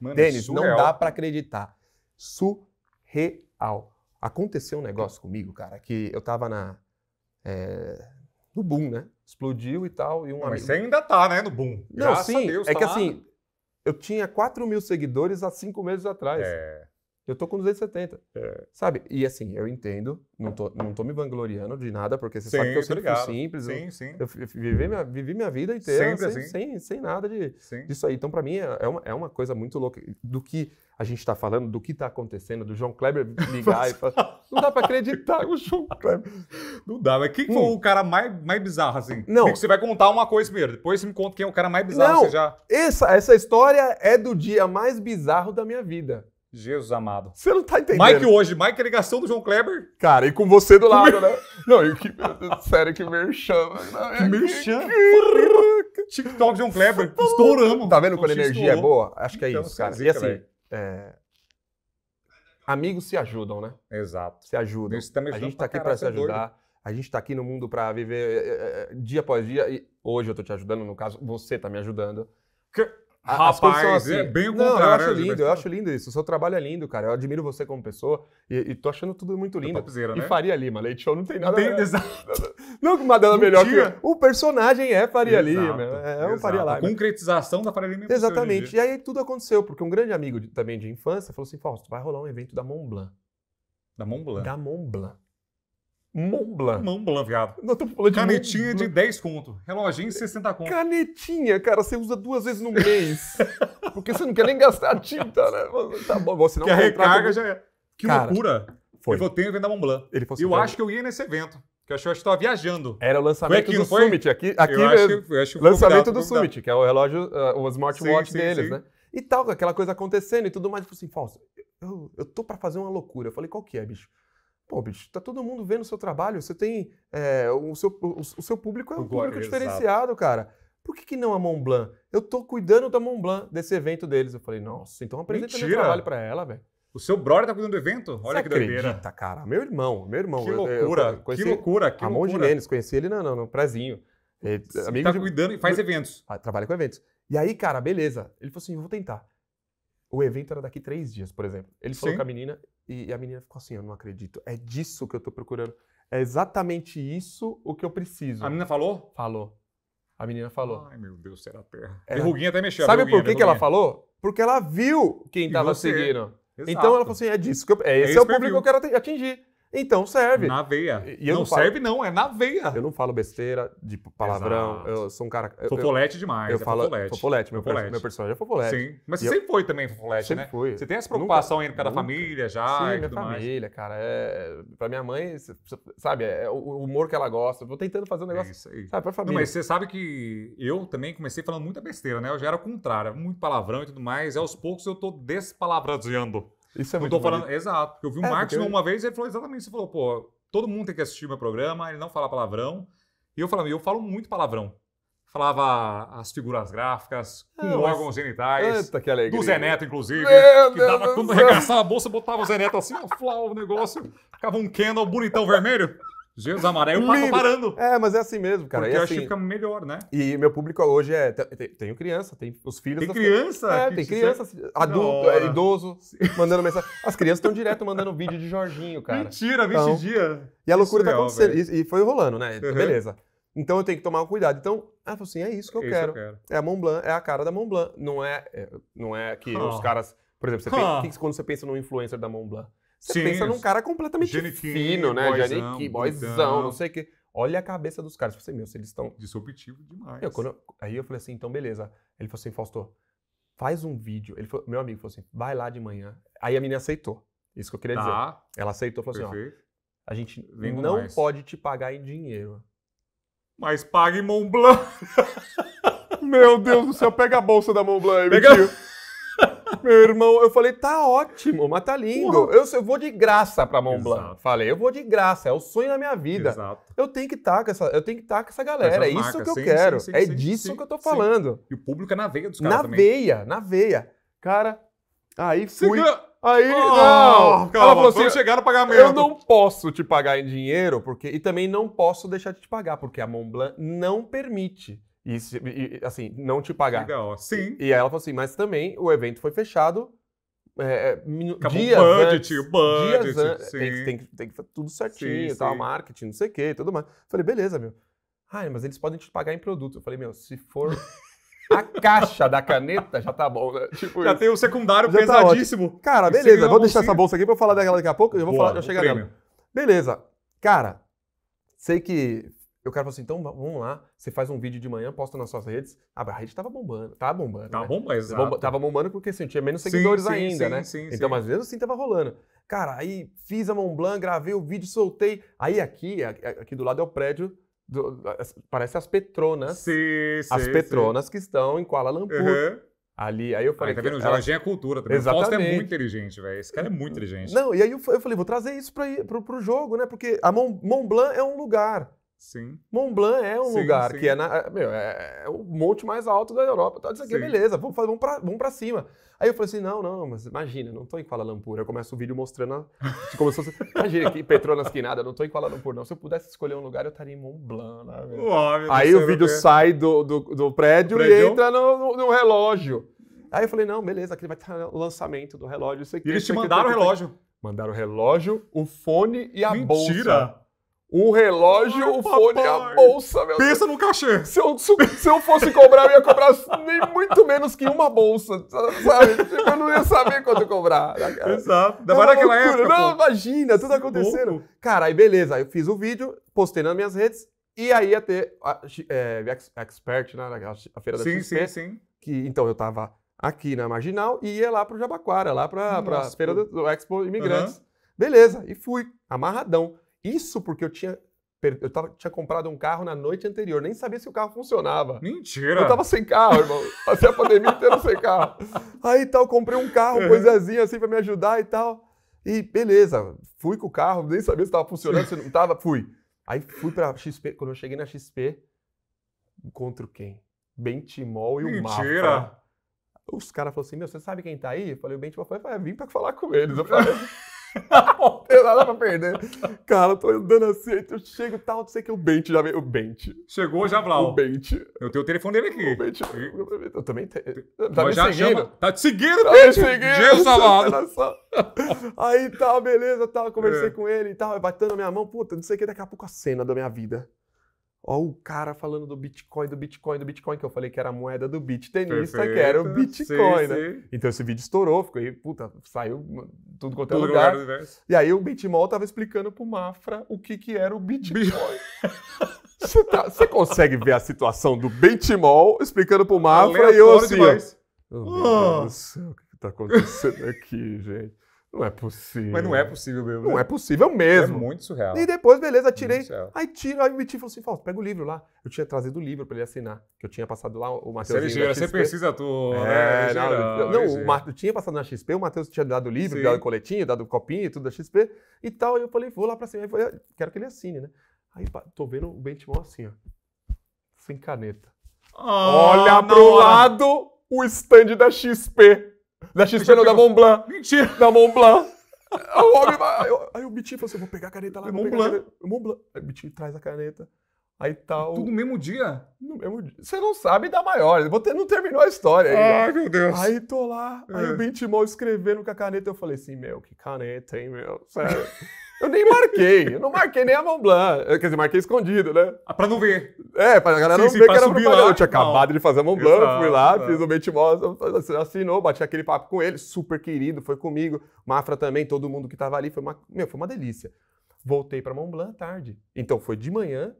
Mano, é Denis, não dá para acreditar. Surreal. Aconteceu um negócio comigo, cara, que eu tava na. É, no boom, né? Explodiu e tal. E um não, amigo... Mas você ainda tá, né? No boom. Não, Graças sim. Deus, é tá que lá. assim, eu tinha 4 mil seguidores há cinco meses atrás. É. Eu tô com 270. É. Sabe? E assim, eu entendo, não tô, não tô me vangloriando de nada, porque você sim, sabe que eu sempre fui simples. Sim, eu, sim. Eu vivi minha, vivi minha vida inteira sem, assim. sem, sem, nada de, disso aí. Então, para mim, é, é uma, é uma coisa muito louca. Do que a gente tá falando, do que tá acontecendo, do João Kleber ligar e falar. Não dá pra acreditar o João Kleber. Não dá, mas quem hum. foi o cara mais, mais bizarro, assim? Não. Porque você vai contar uma coisa primeiro, depois você me conta quem é o cara mais bizarro. Não, já... essa, essa história é do dia mais bizarro da minha vida. Jesus amado. Você não tá entendendo. Mike hoje, Mike é a ligação do João Kleber. Cara, e com você do lado, né? Não, e que, sério, que merchan. Né? Que merchan. TikTok João Kleber, estouramos. Tá vendo quando a energia é boa? Acho que é então, isso, cara. E assim, é, amigos se ajudam, né? Exato. Se ajudam. a gente tá aqui para se é ajudar. A gente tá aqui no mundo para viver dia após dia. E hoje eu tô te ajudando, no caso, você tá me ajudando. Que Rapaz, as é assim, é bem o contrário. Não, eu acho né, lindo, eu acho lindo isso. O seu trabalho é lindo, cara. Eu admiro você como pessoa e, e tô achando tudo muito é lindo. e né? Faria Lima, Leite Show não tem nada. Não tem, exato. Não que é melhor que O personagem é Faria exato, Lima. É, é um Faria Lima. A concretização da Faria Lima. Exatamente. E aí tudo aconteceu, porque um grande amigo de, também de infância falou assim, Fausto, vai rolar um evento da Mont Blanc. Da Mont Blanc? Da Mont Blanc. Mont Blanc. Mont Blanc, viado. Nós estamos falando Canetinha de, de 10 conto. Reloginho, 60 conto. Canetinha, cara, você usa duas vezes no mês. porque você não quer nem gastar tinta, né? Tá bom, você não Que a recarga já é. Que cara, loucura. Foi. Eu tenho no evento Mont Blanc. Ele assim, eu acho que eu ia nesse evento. Que eu acho que eu estava viajando. Era o lançamento aqui, do Summit. Aqui, aqui eu acho, que, eu acho lançamento do Summit, que é o relógio, uh, o smartwatch sim, sim, deles, sim. né? E tal, aquela coisa acontecendo e tudo mais. Eu falei assim, falso. eu, eu tô para fazer uma loucura. Eu falei, qual que é, bicho? Pô, bicho, tá todo mundo vendo o seu trabalho, você tem. É, o, seu, o, o, seu público é um público Exato. diferenciado, cara. Por que, que não a Montblanc? Eu tô cuidando da Montblanc, desse evento deles. Eu falei, nossa, então apresenta Mentira. meu trabalho para ela, velho. O seu brother tá cuidando do evento? Olha Você que doideira. Acredita, cara. Meu irmão, meu irmão. Que loucura, eu, eu, eu conheci, que loucura, que a loucura. Jimenez, conheci ele no, no, no prezinho. Ele, é, tá amigo tá de, cuidando e faz eventos. Ah, trabalha com eventos. E aí, cara, beleza. Ele falou assim, eu vou tentar. O evento era daqui três dias, por exemplo. Ele falou com a menina, e a menina ficou assim: Eu não acredito. É disso que eu tô procurando. É exatamente isso o que eu preciso. A menina falou? Falou. A menina falou. Ai, meu Deus, será perto. Ela... ruguinha até mexeu. Sabe por né, que, que ela falou? Porque ela viu quem estava seguindo. Exato. Então ela falou assim: é disso que eu, é, esse é, esse é o público que eu quero atingir. Então serve. Na veia. E não, não falo, serve, não, é na veia. Eu não falo besteira de palavrão. Exato. Eu sou um cara. Eu, fofolete demais. Eu é falo fofolete. fofolete. Meu, fofolete. meu personagem é fofolete. Sim. Mas e você eu... sempre foi também fofolete, sempre né? Sempre fui. Você tem essa preocupação nunca, ainda com a família já? Sim, e minha família, mais. cara. É... Pra minha mãe, sabe, é, é o humor que ela gosta. Eu vou tentando fazer um negócio. É isso aí. Sabe, pra família. Não, mas você sabe que eu também comecei falando muita besteira, né? Eu já era o contrário, muito palavrão e tudo mais. E aos poucos eu tô despalavrando. Isso é eu muito tô falando, né? Exato. Porque eu vi o é, Marcos eu... uma vez e ele falou exatamente isso. Ele falou, pô, todo mundo tem que assistir meu programa, ele não fala palavrão. E eu falava, eu falo muito palavrão. Falava as figuras gráficas, com é, órgãos mas... genitais. Eita, que alegria. Do Zé Neto, inclusive. Meu que dava, quando arregaçava a bolsa, botava o Zé Neto assim, ó, flau, o negócio. Ficava um candle bonitão vermelho. Jesus, amarelo parando. É, mas é assim mesmo, cara. Porque e assim, eu acho que assim fica melhor, né? E meu público hoje é. Tem, tenho criança, tem os filhos. Tem criança? Filhas. É, tem criança, assim, adulto, é, idoso, mandando mensagem. As crianças estão direto mandando vídeo de Jorginho, cara. Mentira, 20 então, dias. E a loucura Surreal, tá é acontecendo. E, foi rolando, né? Uhum. Beleza. Então eu tenho que tomar um cuidado. Então, ela falou assim: é isso que eu, é isso quero. eu quero. É a Mont Blanc, é a cara da Mont Blanc. Não é, é, não é que oh. os caras. Por exemplo, você oh. pensa, quando você pensa num influencer da Mont Blanc? Você Sim, pensa num cara completamente fino, né? Janiki, boyzão, não sei o quê. Olha a cabeça dos caras. Eu tipo falei, assim, meu, se eles estão. Disruptivo demais. Eu, eu, aí eu falei assim, então beleza. Ele falou assim, Fausto, faz um vídeo. Ele falou, meu amigo falou assim, vai lá de manhã. Aí a menina aceitou. Isso que eu queria tá. dizer. Ela aceitou, falou Perfeito. assim, ó. A gente não mais. pode te pagar em dinheiro. Mas pague Mont Blanc. meu Deus do céu, pega a bolsa da Mont Blanc aí, pega... tio. Meu irmão, eu falei, tá ótimo, mas tá lindo. Eu, eu vou de graça pra Mont Blanc. Exato. Falei, eu vou de graça, é o sonho da minha vida. Exato. Eu tenho que estar tá com essa, eu tenho que estar tá com essa galera, é isso que eu sim, quero. Sim, sim, é disso que eu tô falando. E o público é na veia dos caras na também. Na veia, na veia. Cara, aí fui... Siga... Aí, oh, não. Calma, ela falou assim, chegar no pagamento. Eu não posso te pagar em dinheiro, porque e também não posso deixar de te pagar, porque a Montblanc não permite. E, e, assim, não te pagar. Legal, sim. E, aí ela falou assim, mas também o evento foi fechado é, é Acabou dias budget, antes, budget, dias antes, tem, tem, tem, que fazer tudo certinho, sim, tal, sim. marketing, não sei o que, tudo mais. Falei, beleza, meu. Ah, mas eles podem te pagar em produto. Eu falei, meu, se for a caixa da caneta, já tá bom, né? Tipo já isso. tem o secundário já tá pesadíssimo. Tá Cara, beleza, vou deixar essa bolsa aqui pra eu falar dela daqui a pouco, eu vou Boa, falar, eu chegar nela. Beleza. Cara, sei que eu o cara falou assim: então vamos lá, você faz um vídeo de manhã, posta nas suas redes. Ah, a rede tava bombando, tava bombando. Tava né? bombando, exato. tava bombando porque assim, tinha menos seguidores sim, sim, ainda, sim, né? Sim, então, sim. às vezes assim tava rolando. Cara, aí fiz a Mont Blanc, gravei o vídeo, soltei. Aí aqui, aqui do lado é o prédio. Do, parece as Petronas. Sim, sim, as Petronas que estão em Kuala Lumpur. Uhum. Ali, aí eu falei. Ah, tá vendo? O Jorginho ela... é cultura também. É Exatamente. O é muito inteligente, velho. Esse cara é muito inteligente. Não, e aí eu, eu falei, vou trazer isso pra, ir, pro, pro jogo, né? Porque a Mont, Mont Blanc é um lugar. Sim. Mont Blanc é um sim, lugar sim. que é, na, é, meu, é, é, o monte mais alto da Europa. Tá, isso aqui é beleza, vamos, vamos, pra, vamos pra cima. Aí eu falei assim: não, não, mas imagina, não tô em Kuala Lumpur. Eu começo o vídeo mostrando. A, como se fosse, imagina que Petronas Quinada, não tô em Kuala Lumpur, não. Se eu pudesse escolher um lugar, eu estaria em Mont Blanc. Né, Aí o é vídeo é. sai do, do, do prédio, prédio, e entra no, no, no, relógio. Aí eu falei: não, beleza, aqui vai estar o lançamento do relógio. Isso aqui, e eles te mandaram o relógio. Mandaram o relógio, o fone e a Mentira. bolsa. Mentira! Um relógio, o um fone, a bolsa, meu Pensa Deus. no cachê. Se eu, se eu fosse cobrar, eu ia cobrar nem muito menos que uma bolsa, sabe? Tipo, eu não ia saber quanto cobrar. Né, cara. Exato. Ainda que é naquela época. Não, pô. imagina, tudo acontecendo. Cara, aí beleza, eu fiz o vídeo, postei nas minhas redes, e aí ia ter a, é, Expert, né, a feira da sim, XP. Sim, sim, sim. Que, então, eu tava aqui na Marginal e ia lá pro Jabaquara, lá pra, Nossa, pra feira do, do Expo Imigrantes. Beleza, e fui, amarradão. Isso porque eu tinha eu tava, tinha comprado um carro na noite anterior, nem sabia se o carro funcionava. Mentira! Eu tava sem carro, irmão. Passei a pandemia inteira sem carro. Aí tal, comprei um carro, coisazinha assim para me ajudar e tal. E beleza, fui com o carro, nem sabia se tava funcionando, se não tava, fui. Aí fui pra XP, quando eu cheguei na XP, encontro quem? Bentimol e o Mafra. Mentira! Os caras falaram assim, meu, você sabe quem tá aí? Eu falei, o Bentimol, eu falei, ah, vim pra falar com eles. Eu falei não tem nada pra perder. Cara, eu tô andando assim, eu chego e tá, tal, não sei que o Bente já veio. O Bente. Chegou já, Vlau. O Bente. Eu tenho o telefone dele aqui. O Bente. Eu, também tenho. Tá me já seguindo. Chama, tá te seguindo, tá Bente. Gelo salvado. Aí tal, tá, beleza, tal, tá, conversei é. com ele e tal, batendo na minha mão, puta, não sei o que, daqui a pouco a cena da minha vida. Ó, o cara falando do Bitcoin, do Bitcoin, do Bitcoin, que eu falei que era a moeda do beat tenista, que era o Bitcoin, sim, né? Sim. Então esse vídeo estourou, ficou aí, puta, saiu tudo quanto é tudo lugar. É lugar e aí o Bitmol tava explicando pro Mafra o que que era o Bitcoin. Você tá, consegue ver a situação do Bentimol explicando pro Mafra e eu assim, ó. Oh, meu Deus do céu, o que tá acontecendo aqui, gente? Não é possível. Mas não é possível mesmo. Não né? é possível mesmo. É muito surreal. E depois, beleza, tirei. Aí tira, aí o Miti falou assim: Fausto, pega o livro lá. Eu tinha trazido o livro para ele assinar, que eu tinha passado lá o Matheus. Você, ligeira, você precisa tu. É, né? não, não, não o Mar... tinha passado na XP, o Matheus tinha dado o livro, Sim. dado coletinho, dado copinha e tudo da XP e tal. eu falei: vou lá para cima. Aí falei, quero que ele assine, né? Aí tô vendo o Bentimão assim, ó. Sem caneta. Ah, Olha pro hora. lado o stand da XP. Da XP não, da Mont Mentira. Da Mont Aí o homem, vai aí o bichinho falou assim, vou pegar a caneta lá. É é Mont Blanc. Mont Aí o Biti traz a caneta. Aí tal. Tudo no mesmo dia? No mesmo dia. Você não sabe da maior. Você não terminou a história ainda. Ai, meu Deus. Aí tô lá, é. aí o Bentimol escrevendo com a caneta. Eu falei assim, meu, que caneta, hein, meu? Sério. Eu nem marquei, eu não marquei nem a Mont Blanc. É, quer dizer, marquei escondido, né? Ah, pra não ver. É, pra galera sim, não sim, ver que era subir propaganda. Lá, eu tinha acabado de fazer a Mont Blanc, Exato, fui lá, fiz o Mentimosa, assim, assinou, bati aquele papo com ele, super querido, foi comigo. Mafra também, todo mundo que tava ali, foi uma, meu, foi uma delícia. Voltei pra Mont Blanc à tarde. Então foi de manhã,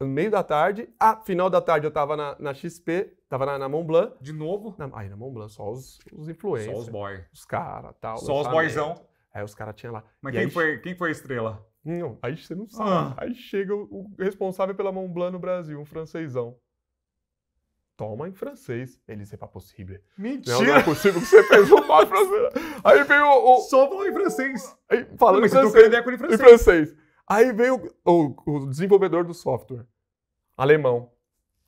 no meio da tarde, a final da tarde eu tava na, na XP, tava na, na Mont Blanc. De novo? Na, aí na Mont Blanc, só os, os influencers. Só os boys. Os caras, tal. Só os boyzão. Aí os caras tinham lá. Mas quem, aí... foi, quem foi a estrela? Não, aí você não sabe. Ah. Aí chega o, responsável pela Montblanc no Brasil, um francesão. Toma em francês. Ele disse, é possível. Mentira! Não, não, é possível que você fez um mal francês. Aí veio o... o... Só falou em francês. Aí, falando não, em francês. Ideia com ele em francês. Em francês. Aí veio o, o, o desenvolvedor do software, alemão.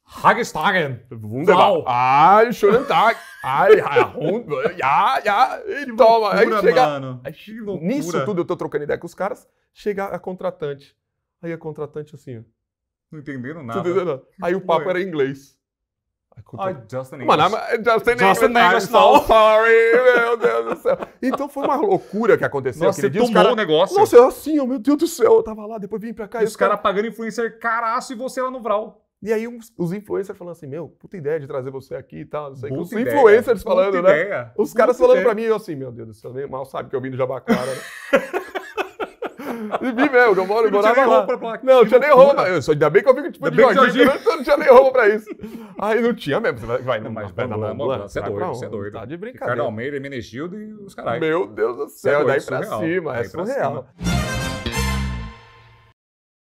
Haggestagen. Wunderbar. Wow. Ah, schönen Tag. Ah, ja, Hund, ja, ja. toma. Loucura, aí chega, mano. nisso tudo eu tô trocando ideia com os caras. Chega a contratante. Aí a contratante assim, ó. Não entendendo nada. Não entenderam nada. Aí o papo Foi. era em inglês. Contra... I just in English. Mano, just in English. so sorry, meu Deus do céu. Então foi uma loucura que aconteceu. Nossa, você tomou cara... o negócio. Nossa, eu assim, oh, meu Deus do céu, eu tava lá, depois vim pra cá. e os caras cara... pagando influencer caraço e você lá no Vral. E aí os influencers falando assim, meu, puta ideia de trazer você aqui e tal, não sei Os ideia, influencers falando, né? Ideia, os caras falando pra mim, eu assim, meu Deus do céu, nem mal sabe que eu vim do Jabaquara, né? De mim mesmo, eu moro, eu morava lá. pra... Não, não tinha nem roupa. Eu só ainda bem que eu fico tipo de Jorginho, né? eu não tinha nem roupa pra isso. Aí não tinha mesmo. Você vai, não, mas vai na ambulância. Você é doido, você é doido. Tá de brincadeira. Ricardo Almeida, Menegildo e os caras. Meu Deus do é céu, é daí pra cima, é surreal.